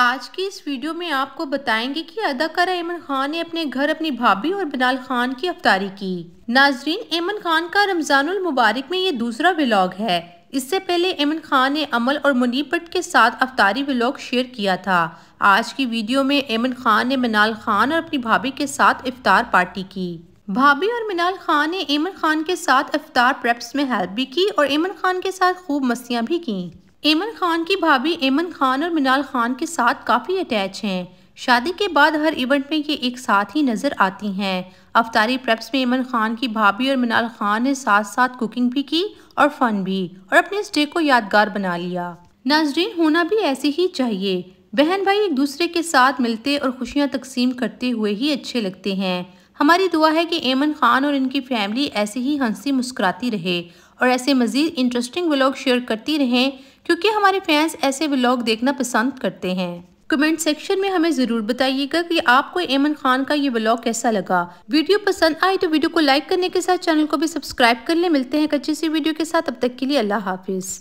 आज की इस वीडियो में आपको बताएंगे कि अदाकारा एमन खान ने अपने घर अपनी भाभी और बिनाल खान की अफतारी की नाजरीन एमन खान का रमजानुल मुबारक में ये दूसरा व्लॉग है इससे पहले एमन खान ने अमल और मुनीब भट्ट के साथ अफतारी व्लॉग शेयर किया था आज की वीडियो में एमन खान ने मिनाल खान और अपनी भाभी के साथ इफ्तार पार्टी की भाभी और मिनाल खान ने एमन खान के साथ अफतार प्रेप्स में हेल्प भी की और एमन खान के साथ खूब मस्तियाँ भी की ऐमन खान की भाभी ऐमन खान और मिनाल खान के साथ काफ़ी अटैच हैं शादी के बाद हर इवेंट में ये एक साथ ही नज़र आती हैं अवतारी प्रेप्स में ऐमन खान की भाभी और मिनाल खान ने साथ साथ कुकिंग भी की और फन भी और अपने इस डे को यादगार बना लिया नाजरीन होना भी ऐसे ही चाहिए बहन भाई एक दूसरे के साथ मिलते और खुशियाँ तकसीम करते हुए ही अच्छे लगते हैं हमारी दुआ है कि ऐमन खान और इनकी फैमिली ऐसे ही हंसी मुस्कुराती रहे और ऐसे मज़ीद इंटरेस्टिंग व्लॉग शेयर करती रहें क्योंकि हमारे फैंस ऐसे व्लॉग देखना पसंद करते हैं कमेंट सेक्शन में हमें ज़रूर बताइएगा कि आपको एमन खान का ये ब्लॉग कैसा लगा वीडियो पसंद आए तो वीडियो को लाइक करने के साथ चैनल को भी सब्सक्राइब कर ले मिलते हैं कच्चे अच्छी सी वीडियो के साथ अब तक के लिए अल्लाह हाफिज़